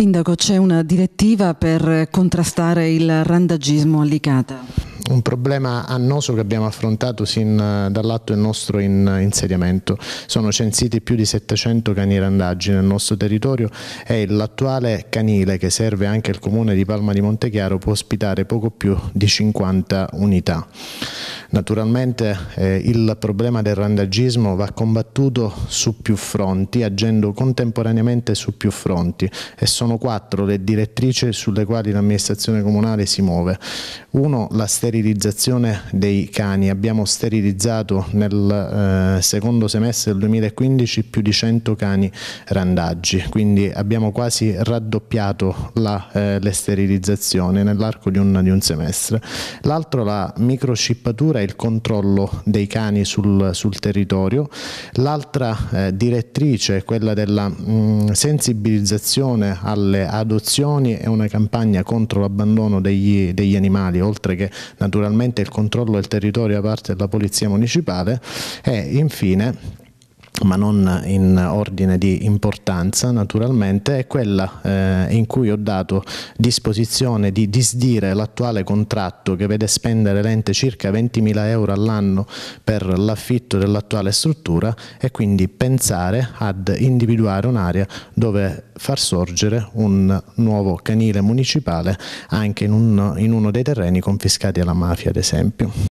Sindaco, c'è una direttiva per contrastare il randagismo all'Icata? un problema annoso che abbiamo affrontato sin eh, dall'atto del nostro eh, insediamento. Sono censiti più di 700 cani randaggi nel nostro territorio e l'attuale canile che serve anche il comune di Palma di Montechiaro può ospitare poco più di 50 unità. Naturalmente eh, il problema del randagismo va combattuto su più fronti, agendo contemporaneamente su più fronti e sono quattro le direttrici sulle quali l'amministrazione comunale si muove. Uno, la sterilizzazione dei cani. Abbiamo sterilizzato nel eh, secondo semestre del 2015 più di 100 cani randaggi, quindi abbiamo quasi raddoppiato eh, l'esterilizzazione eh, nell'arco di, di un semestre. L'altro, la microcippatura è il controllo dei cani sul, sul territorio, l'altra eh, direttrice è quella della mh, mm, sensibilizzazione alle adozioni e una campagna contro l'abbandono degli, degli, animali, oltre che naturalmente il controllo del territorio da parte della Polizia Municipale e infine ma non in ordine di importanza naturalmente, è quella eh, in cui ho dato disposizione di disdire l'attuale contratto che vede spendere l'ente circa 20.000 euro all'anno per l'affitto dell'attuale struttura e quindi pensare ad individuare un'area dove far sorgere un nuovo canile municipale anche in, un, in uno dei terreni confiscati alla mafia ad esempio.